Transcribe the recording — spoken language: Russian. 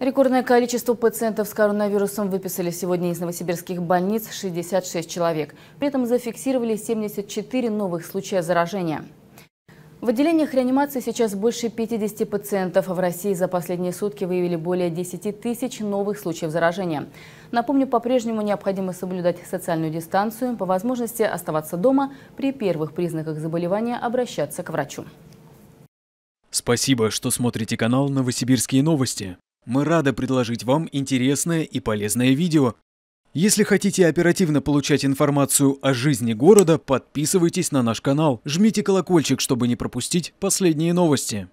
Рекордное количество пациентов с коронавирусом выписали сегодня из новосибирских больниц 66 человек. При этом зафиксировали 74 новых случая заражения. В отделениях реанимации сейчас больше 50 пациентов. В России за последние сутки выявили более 10 тысяч новых случаев заражения. Напомню, по-прежнему необходимо соблюдать социальную дистанцию, по возможности оставаться дома, при первых признаках заболевания обращаться к врачу. Спасибо, что смотрите канал «Новосибирские новости». Мы рады предложить вам интересное и полезное видео. Если хотите оперативно получать информацию о жизни города, подписывайтесь на наш канал, жмите колокольчик, чтобы не пропустить последние новости.